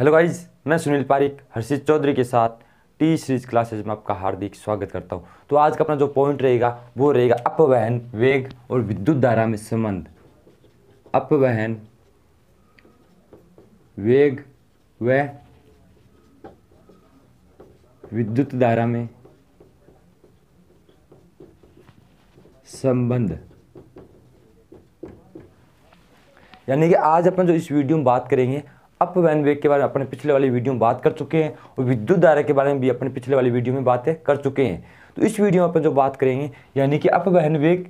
Hello guys मैं सुनील पारिक हर्षित चौधरी के साथ टी सीरीज क्लासेज में आपका हार्दिक स्वागत करता हूँ तो आज का अपना जो पॉइंट रहेगा वो रहेगा अपवहन वेग और विद्युत धारा में संबंध अपवहन वेग व विद्युत धारा में संबंध यानी कि आज अपन जो इस वीडियो में बात करेंगे अप वैन वेग के बारे में अपने पिछले वाली वीडियो में बात कर चुके हैं और विद्युत धारा के बारे में भी अपने पिछले वाली वीडियो में बातें कर चुके हैं तो इस वीडियो में अपन जो बात करेंगे यानी कि अप वहन वेग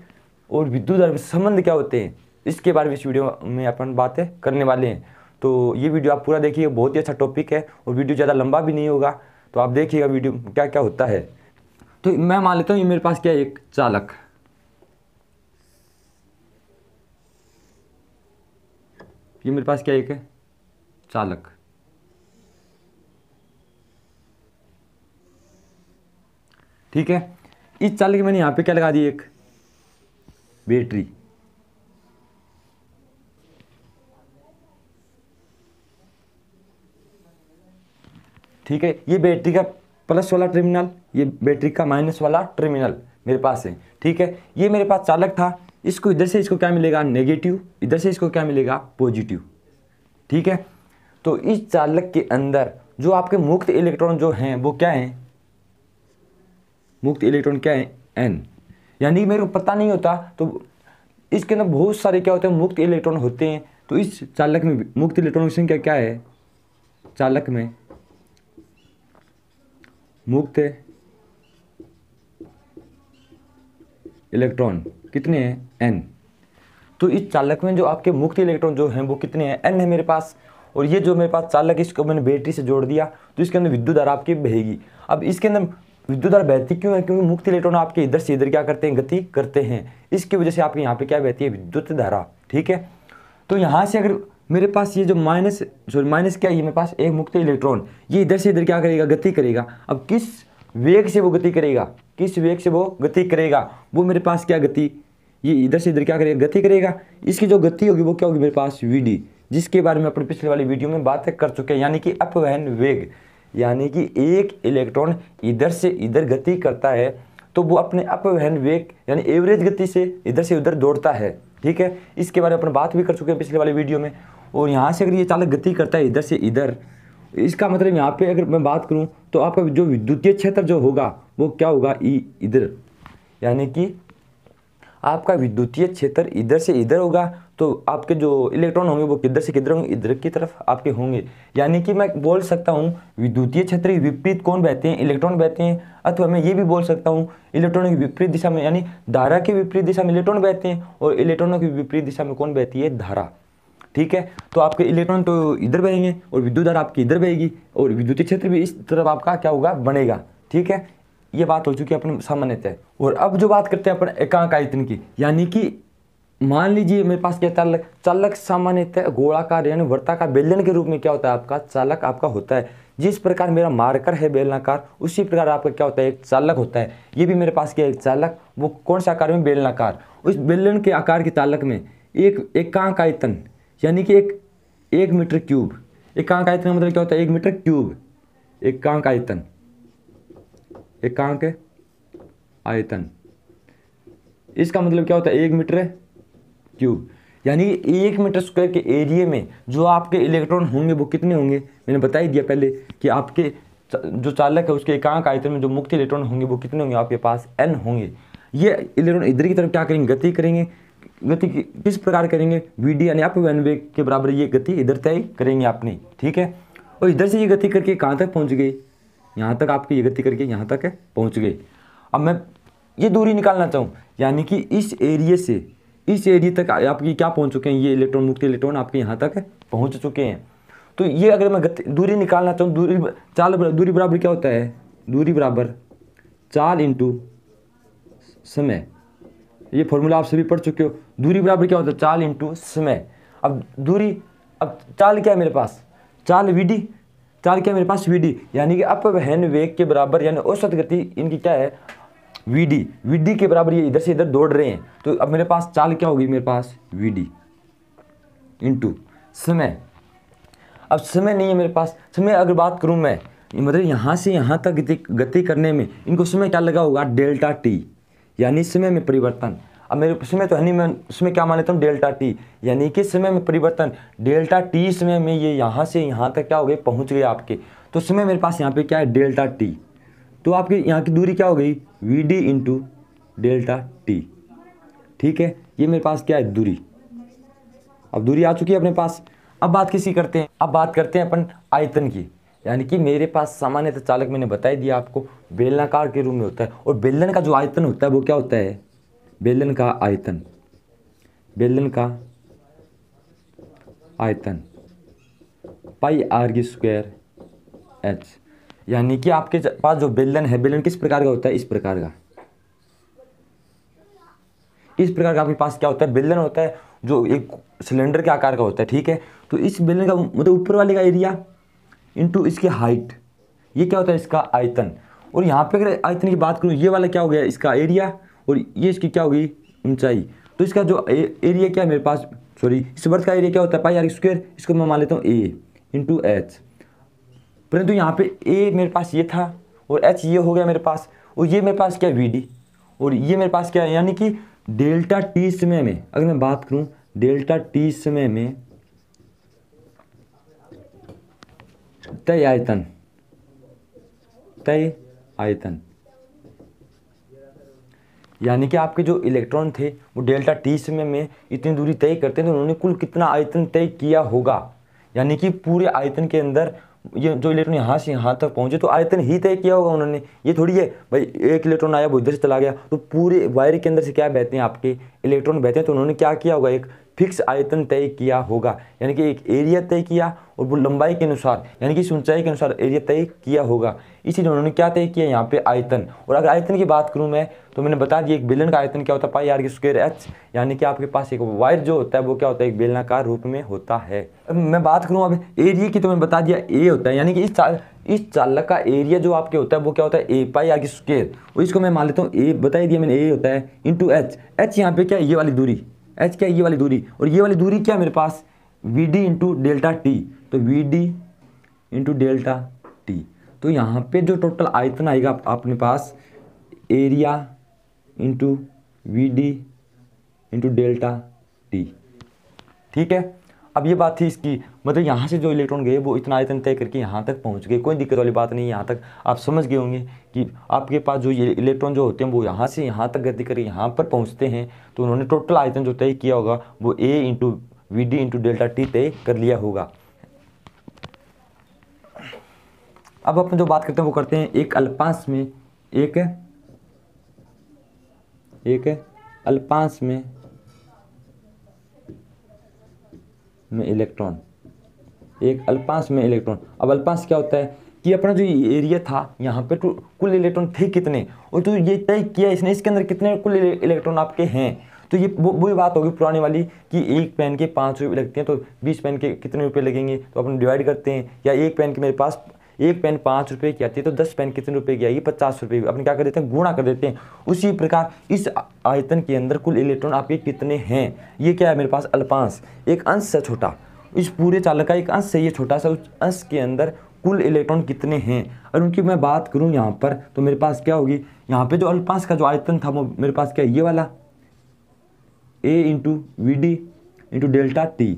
और विद्युत धारा में संबंध क्या होते हैं इसके बारे में इस वीडियो में अपन बातें करने वाले हैं तो ये वीडियो आप पूरा देखिए बहुत ही अच्छा टॉपिक है और वीडियो ज़्यादा लंबा भी नहीं होगा तो आप देखिएगा वीडियो क्या क्या होता है तो मैं मान लेता हूँ ये मेरे पास क्या एक चालक ये मेरे पास क्या एक है चालक ठीक है इस चालक मैंने यहां पे क्या लगा दी एक बैटरी ठीक है ये बैटरी का प्लस वाला टर्मिनल ये बैटरी का माइनस वाला टर्मिनल मेरे पास है ठीक है ये मेरे पास चालक था इसको इधर से इसको क्या मिलेगा नेगेटिव इधर से इसको क्या मिलेगा पॉजिटिव ठीक है तो इस चालक के अंदर जो आपके मुक्त इलेक्ट्रॉन जो हैं वो क्या हैं मुक्त इलेक्ट्रॉन क्या है एन यानी मेरे को पता नहीं होता तो इसके अंदर बहुत सारे क्या होते हैं मुक्त इलेक्ट्रॉन होते हैं तो इस चालक में मुक्त इलेक्ट्रॉन की संख्या क्या है चालक में मुक्त इलेक्ट्रॉन कितने हैं एन तो इस चालक में जो आपके मुक्त इलेक्ट्रॉन जो हैं वो कितने हैं एन है मेरे पास और ये जो मेरे पास चालक इसको मैंने बैटरी से जोड़ दिया तो इसके अंदर विद्युत धारा आपकी बहेगी अब इसके अंदर विद्युत धारा बहती क्यों है क्योंकि मुक्त इलेक्ट्रॉन आपके इधर से इधर क्या करते हैं गति करते हैं इसकी वजह से आपके यहाँ पे क्या बहती है विद्युत धारा ठीक है तो यहाँ से अगर मेरे पास ये जो माइनस सॉरी माइनस क्या है मेरे पास एक मुक्त इलेक्ट्रॉन ये इधर से इधर क्या करेगा गति करेगा अब किस वेग से वो गति करेगा किस वेग से वो गति करेगा वो मेरे पास क्या गति ये इधर से इधर क्या करेगा गति करेगा इसकी जो गति होगी वो क्या होगी मेरे पास वी डी जिसके बारे में अपने पिछले वाली वीडियो में बात कर चुके हैं यानी कि अपवहन वेग यानी कि एक इलेक्ट्रॉन इधर से इधर गति करता है तो वो अपने अपवहन वेग यानी एवरेज गति से इधर से उधर दौड़ता है ठीक है इसके बारे में अपन बात भी कर चुके हैं पिछले वाले वीडियो में और यहाँ से अगर ये चालक गति करता है इधर से इधर इसका मतलब यहाँ पे अगर मैं बात करूँ तो आपका जो विद्युतीय क्षेत्र जो होगा वो क्या होगा ई इधर यानी कि आपका विद्युतीय क्षेत्र इधर से इधर होगा तो आपके जो इलेक्ट्रॉन होंगे वो किधर से किधर होंगे इधर की तरफ आपके होंगे यानी कि मैं बोल सकता हूँ विद्युतीय क्षेत्र के विपरीत कौन बहते हैं इलेक्ट्रॉन बहते हैं अथवा मैं ये भी बोल सकता हूँ इलेक्ट्रॉनों की विपरीत दिशा में यानी धारा के विपरीत दिशा में इलेक्ट्रॉन बहते हैं और इलेक्ट्रॉनों की विपरीत दिशा में कौन बहती है धारा ठीक है तो आपके इलेक्ट्रॉन तो इधर बहेंगे और विद्युत धारा आपकी इधर बहेगी और विद्युतीय क्षेत्र भी इस तरफ आपका क्या होगा बनेगा ठीक है ये बात हो चुकी है अपने सामान्यतः और अब जो बात करते हैं अपन एकांक आयतन की यानी कि मान लीजिए मेरे पास क्या चालक चालक सामान्यतः गोलाकार यानी वर्ताकार बेलन के रूप में क्या होता है आपका चालक आपका होता है जिस प्रकार मेरा मार्कर है बेलनाकार उसी प्रकार आपका क्या होता है एक चालक होता है ये भी मेरे पास क्या एक चालक वो कौन सा आकार में बेलनाकार उस बेलन के आकार के चालक में एक एक आयतन यानी कि एक एक मीटर क्यूब एक आयतन मतलब क्या होता है एक मीटर क्यूब एक आयतन एक आयतन इसका मतलब क्या होता है एक मीटर क्यूब यानी एक मीटर स्क्वायर के एरिए में जो आपके इलेक्ट्रॉन होंगे वो कितने होंगे मैंने बता ही दिया पहले कि आपके जो चालक है उसके एकांक आयतन में जो मुक्त इलेक्ट्रॉन होंगे वो कितने होंगे आपके पास एन होंगे ये इलेक्ट्रॉन इधर की तरफ क्या करेंगे गति करेंगे गति किस प्रकार करेंगे वी डी यानी आपके एन वे के बराबर ये गति इधर तय करेंगे आपने ठीक है और इधर से ये गति करके कहाँ तक पहुँच गई यहाँ तक आपकी ये गति करके यहाँ तक पहुँच गई अब मैं ये दूरी निकालना चाहूँ यानी कि इस एरिए से इस एरिए तक आपकी क्या पहुंच चुके हैं ये इलेक्ट्रॉन मुक्त इलेक्ट्रॉन आपके यहाँ तक पहुंच चुके हैं तो ये अगर मैं गति दूरी निकालना चाहूँ दूरी चाल दूरी बराबर क्या होता है दूरी बराबर चाल इंटू समय ये फॉर्मूला आप सभी पढ़ चुके हो दूरी बराबर क्या होता है चाल इंटू समय अब दूरी अब चाल क्या है मेरे पास चाल वी डी चाल क्या है मेरे पास वी डी यानी कि अपवहन वेग के बराबर यानी औसत गति इनकी क्या है वी डी वी डी के बराबर ये इधर से इधर दौड़ रहे हैं तो अब मेरे पास चाल क्या होगी मेरे पास वी डी टू समय अब समय नहीं है मेरे पास समय अगर बात करूँ मैं मतलब यहाँ से यहाँ तक गति गति करने में इनको समय क्या लगा होगा डेल्टा टी यानी समय में परिवर्तन अब मेरे समय तो यानी मैं उसमें क्या मान लेता हूँ डेल्टा टी यानी कि समय में परिवर्तन डेल्टा टी समय में ये यहाँ से यहाँ तक क्या हो गए पहुँच गए आपके तो समय मेरे पास यहाँ पे क्या है डेल्टा टी तो आपकी यहाँ की दूरी क्या हो गई V D into delta T ठीक है ये मेरे पास क्या है दूरी अब दूरी आ चुकी है अपने पास अब बात किसी करते हैं अब बात करते हैं अपन आयतन की यानी कि मेरे पास सामान्यतः चालक मैंने बताई दिया आपको बेलनाकार के रूप में होता है और बेलन का जो आयतन होता है वो क्या होता है बेलन का आयतन बेलन का आयतन पाई आर की स्क्वायर एच यानी कि आपके पास जो बेलन है बेलन किस प्रकार का होता है इस प्रकार का इस प्रकार का आपके पास क्या होता है बेलन होता है जो एक सिलेंडर के आकार का होता है ठीक है तो इस बेलन का मतलब ऊपर वाले का एरिया इंटू इसकी हाइट ये क्या होता है इसका आयतन और यहाँ पे अगर आयतन की बात करूँ ये वाला क्या हो गया इसका एरिया और ये इसकी क्या होगी ऊंचाई तो इसका जो ए, एरिया क्या है मेरे पास सॉरी इस वर्ष का एरिया क्या होता है पाई आर स्क्वेयर इसको मैं मान लेता हूँ ए इंटू एच परंतु यहाँ पे ए मेरे पास ये था और एच ये हो गया मेरे पास और ये मेरे पास क्या वी डी और ये मेरे पास क्या है यानी कि डेल्टा टी समय में अगर मैं बात करूँ डेल्टा टी समय में तय आयतन तय आयतन यानी कि आपके जो इलेक्ट्रॉन थे वो डेल्टा टी समय में इतनी दूरी तय करते थे तो उन्होंने कुल कितना आयतन तय किया होगा यानी कि पूरे आयतन के अंदर ये जो इलेक्ट्रॉन यहाँ से यहाँ तक पहुँचे तो आयतन ही तय किया होगा उन्होंने ये थोड़ी है भाई एक इलेक्ट्रॉन आया वो इधर से चला गया तो पूरे वायर के अंदर से क्या बहते हैं आपके इलेक्ट्रॉन बहते हैं तो उन्होंने क्या किया होगा एक फिक्स आयतन तय किया होगा यानी कि एक एरिया तय किया और वो लंबाई के अनुसार यानी कि इस ऊंचाई के अनुसार एरिया तय किया होगा इसीलिए उन्होंने क्या तय किया यहाँ पे आयतन और अगर आयतन की बात करूँ मैं तो मैंने बता दिया एक बेलन का आयतन क्या होता है पाई आर की स्क्वेयर एच यानी कि आपके पास एक वायर जो होता है वो क्या होता है एक बेलनाकार रूप में होता है मैं बात करूँ अब एरिया की तो मैंने बता दिया ए होता है यानी कि इस इस चालक का एरिया जो आपके होता है वो क्या होता है ए पाई आगे स्केयर और इसको मैं मान लेता हूँ ए बता दिया मैंने ए होता है इंटू एच एच यहाँ पे क्या ये वाली दूरी एच क्या है ये वाली दूरी और ये वाली दूरी क्या मेरे पास V D into delta T तो V D into delta T तो यहाँ पे जो टोटल आयतन आएगा अपने पास area into V D into delta T ठीक है अब ये बात थी इसकी मतलब यहाँ से जो इलेक्ट्रॉन गए वो इतना आयतन तय करके यहाँ तक पहुँच गए कोई दिक्कत वाली बात नहीं यहाँ तक आप समझ गए होंगे कि आपके पास जो ये इलेक्ट्रॉन जो होते हैं वो यहाँ से यहाँ तक गति करके यहाँ पर पहुँचते हैं तो उन्होंने टोटल आयतन जो तय किया होगा वो A into V D into delta T तय कर लिया होगा अब अपन जो बात करते हैं वो करते हैं एक अल्पांश में एक एक अल्पांश में में इलेक्ट्रॉन एक अल्पांश में इलेक्ट्रॉन अब अल्पांश क्या होता है कि अपना जो एरिया था यहाँ पे तो कुल इलेक्ट्रॉन थे कितने और तो ये तय किया इसने इसके अंदर कितने कुल इलेक्ट्रॉन आपके हैं तो ये वो वही बात होगी पुरानी वाली कि एक पेन के पाँच रुपये लगते हैं तो बीस पेन के कितने रुपये लगेंगे तो अपन डिवाइड करते हैं या एक पेन के मेरे पास एक पेन पाँच रुपये की आती है तो दस पेन कितने रुपये की आएगी पचास रुपये की अपने क्या कर देते हैं गुणा कर देते हैं उसी प्रकार इस आयतन के अंदर कुल इलेक्ट्रॉन आपके कितने हैं ये क्या है मेरे पास अल्पांश एक अंश है छोटा इस पूरे चालक का एक अंश है ये छोटा सा उस अंश के अंदर कुल इलेक्ट्रॉन कितने हैं और उनकी मैं बात करूं यहाँ पर तो मेरे पास क्या होगी यहाँ पे जो अल्पांश का जो आयतन था वो मेरे पास क्या ये वाला A into V D into delta T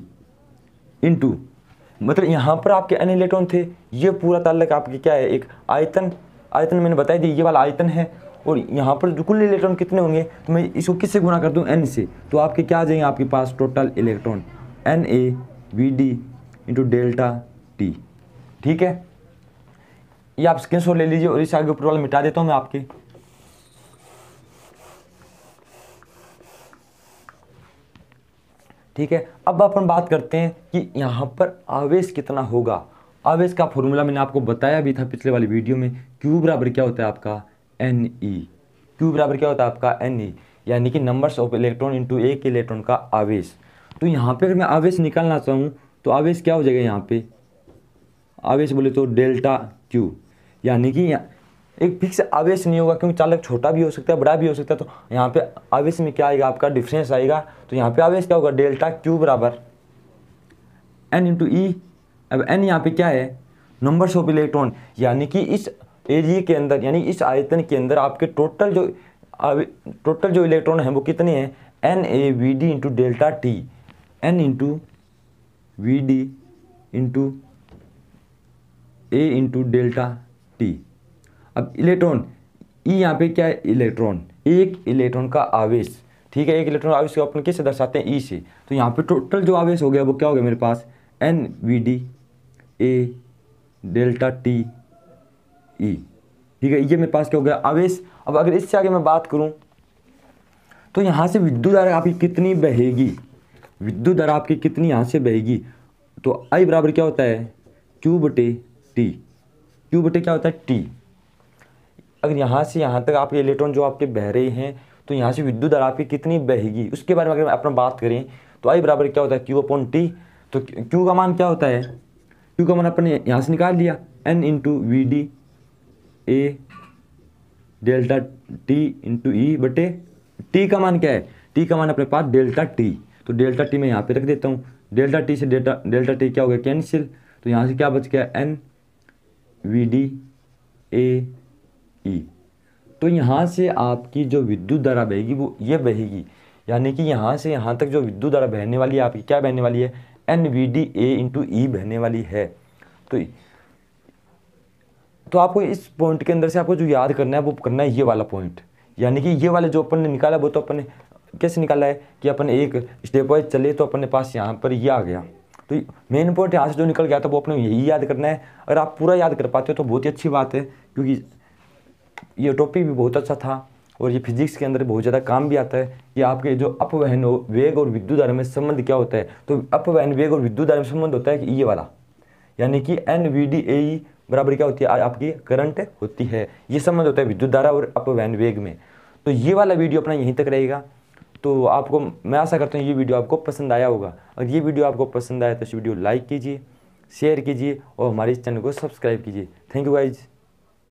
into मतलब यहाँ पर आपके एन इलेक्ट्रॉन थे ये पूरा ताल्लक आपके क्या है एक आयतन आयतन मैंने बताई दी ये वाला आयतन है और यहाँ पर जो कुल इलेक्ट्रॉन कितने होंगे तो मैं इसको किससे गुना कर दूँ एन से तो आपके क्या आ जाएंगे आपके पास total electron N A V D into delta T ठीक है ये आप स्क्रीन ले लीजिए और इस आगे ऊपर वाला मिटा देता हूँ मैं आपके ठीक है अब अपन बात करते हैं कि यहाँ पर आवेश कितना होगा आवेश का फॉर्मूला मैंने आपको बताया भी था पिछले वाली वीडियो में क्यू बराबर क्या होता है आपका एन ई क्यू बराबर क्या होता है आपका एन ई e। यानी कि नंबर्स ऑफ इलेक्ट्रॉन इंटू एक इलेक्ट्रॉन का आवेश तो यहाँ पर अगर मैं आवेश निकालना चाहूँ तो आवेश क्या हो जाएगा यहाँ पे आवेश बोले तो डेल्टा क्यू यानी कि एक फिक्स आवेश नहीं होगा क्योंकि चालक छोटा भी हो सकता है बड़ा भी हो सकता है तो यहाँ पे आवेश में क्या आएगा आपका डिफरेंस आएगा तो यहाँ पे आवेश क्या होगा डेल्टा क्यू बराबर एन इंटू ई अब एन यहाँ पे क्या है नंबर ऑफ इलेक्ट्रॉन यानी कि इस एरिए के अंदर यानी इस आयतन के अंदर आपके टोटल जो टोटल जो इलेक्ट्रॉन हैं वो कितने हैं N A V D into delta T N into V D into A into delta T अब इलेक्ट्रॉन ई e यहाँ पे क्या है इलेक्ट्रॉन एक इलेक्ट्रॉन का आवेश ठीक है एक इलेक्ट्रॉन आवेश को अपन किससे दर्शाते हैं ई e से तो यहाँ पे टोटल जो आवेश हो गया वो क्या हो गया मेरे पास N V D A delta T E ठीक है ये मेरे पास क्या हो गया आवेश अब अगर इससे आगे मैं बात करूँ तो यहाँ से विद्युत धारा आपकी कितनी बहेगी विद्युत धारा आपकी कितनी यहाँ से बहेगी तो आई बराबर क्या होता है क्यू बटे टी क्यू बटे क्या होता है टी अगर यहाँ से यहाँ तक आपके इलेक्ट्रॉन जो आपके बह रहे हैं तो यहाँ से विद्युत धारा आपकी कितनी बहेगी उसके बारे में अगर अपना बात करें तो आई बराबर क्या होता है क्यू अपॉन टी तो क्यू का मान क्या होता है क्यू का मान अपने यहाँ से निकाल लिया N into V D A delta T into E बटे टी का मान क्या है टी का मान अपने पास डेल्टा टी तो डेल्टा टी मैं यहाँ पे रख देता हूँ डेल्टा टी से डेल्टा डेल्टा टी क्या हो गया कैंसिल तो यहाँ से क्या बच गया N V D A E तो यहाँ से आपकी जो विद्युत धारा बहेगी वो ये बहेगी यानी कि यहाँ से यहाँ तक जो विद्युत धारा बहने वाली है आपकी क्या बहने वाली है N V D A into E बहने वाली है तो तो आपको इस पॉइंट के अंदर से आपको जो याद करना है वो करना है ये वाला पॉइंट यानी कि ये वाले जो अपन ने निकाला वो तो अपन ने कैसे निकाला है कि अपन एक स्टेप वाइज चले तो अपने पास यहाँ पर ये आ गया तो मेन पॉइंट यहाँ से जो निकल गया था वो अपने यही याद करना है अगर आप पूरा याद कर पाते हो तो बहुत ही अच्छी बात है क्योंकि ये टॉपिक भी बहुत अच्छा था और ये फिजिक्स के अंदर बहुत ज़्यादा काम भी आता है ये आपके जो अपवहन वेग और विद्युत धारा में संबंध क्या होता है तो अपवहन वेग और विद्युत धारा में संबंध होता है कि ये वाला यानी कि एन वी डी ए बराबर क्या होती है आपकी करंट होती है ये संबंध होता है विद्युत धारा और अपवहन वेग में तो ये वाला वीडियो अपना यहीं तक रहेगा तो आपको मैं आशा करता हूँ ये वीडियो आपको पसंद आया होगा अगर ये वीडियो आपको पसंद आया तो इस वीडियो लाइक कीजिए शेयर कीजिए और हमारे इस चैनल को सब्सक्राइब कीजिए थैंक यू गाइज़